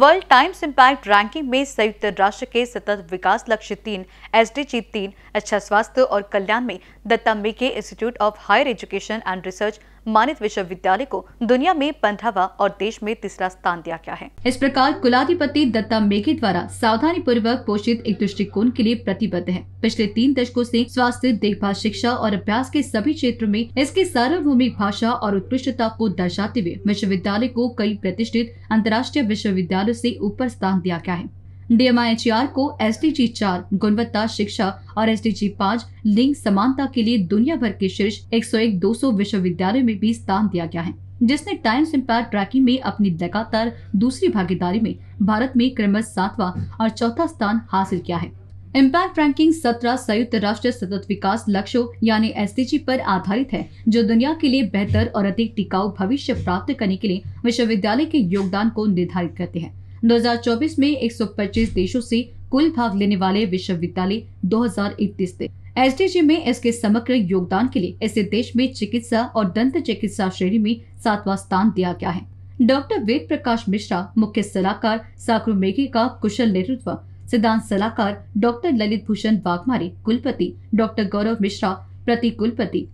world times impact ranking में संयुक्त राष्ट्र के सतत विकास लक्ष्य तीन एस डी जी तीन अच्छा स्वास्थ्य और कल्याण में Datta Meghe institute of higher education and research मानित विश्वविद्यालय को दुनिया में पंद्रहवा और देश में तीसरा स्थान दिया गया है इस प्रकार कुलाधिपति दत्ता मेघे द्वारा सावधानी पूर्वक पोषित एक दृष्टिकोण के लिए प्रतिबद्ध है पिछले तीन दशकों से स्वास्थ्य देखभाल शिक्षा और अभ्यास के सभी क्षेत्रों में इसके सार्वभौमिक भाषा और उत्कृष्टता को दर्शाते हुए विश्वविद्यालय को कई प्रतिष्ठित अंतर्राष्ट्रीय विश्वविद्यालयों ऐसी ऊपर स्थान दिया गया है डीएमआईएचआर e को एस जी चार गुणवत्ता शिक्षा और एस जी पाँच लिंग समानता के लिए दुनिया भर के शीर्ष 101 सौ विश्वविद्यालय में भी स्थान दिया गया है जिसने टाइम्स इम्पैक्ट ट्रैकिंग में अपनी लगातार दूसरी भागीदारी में भारत में क्रमश सातवा और चौथा स्थान हासिल किया है इम्पैक्ट रैंकिंग सत्रह संयुक्त राष्ट्र सतत विकास लक्ष्यों यानी एस पर आधारित है जो दुनिया के लिए बेहतर और अधिक टिकाऊ भविष्य प्राप्त करने के लिए विश्वविद्यालय के योगदान को निर्धारित करते हैं 2024 में 125 देशों से कुल भाग लेने वाले विश्वविद्यालय 2031 थे एस में इसके समग्र योगदान के लिए इसे देश में चिकित्सा और दंत चिकित्सा श्रेणी में सातवां स्थान दिया गया है डॉक्टर वेद प्रकाश मिश्रा मुख्य सलाहकार साकरू मेघी का कुशल नेतृत्व सिद्धांत सलाहकार डॉक्टर ललित भूषण बागमारी कुलपति डॉक्टर गौरव मिश्रा प्रति कुलपति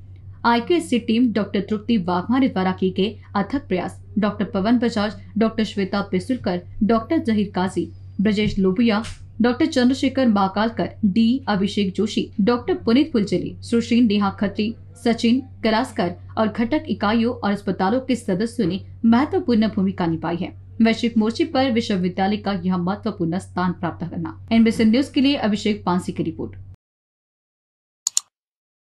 IKSC team doctor Trupti Waghmare द्वारा की गए अथक प्रयास doctor Pawan Bajaj doctor Shweta Pisulkar doctor Zaheer Kazi Brajesh Lobiya doctor Chandrashekhar Makalkar D Abhishek Joshi doctor Puneet Fulchali सुश्री नेहा खत्री सचिन कलास्कर और घटक इकाइयों और अस्पतालों के सदस्यों ने महत्वपूर्ण भूमिका निभाई है वैश्विक मोर्चे पर विश्वविद्यालय का यह महत्वपूर्ण स्थान प्राप्त करना एनबीसी न्यूज के लिए अभिषेक पांसी की रिपोर्ट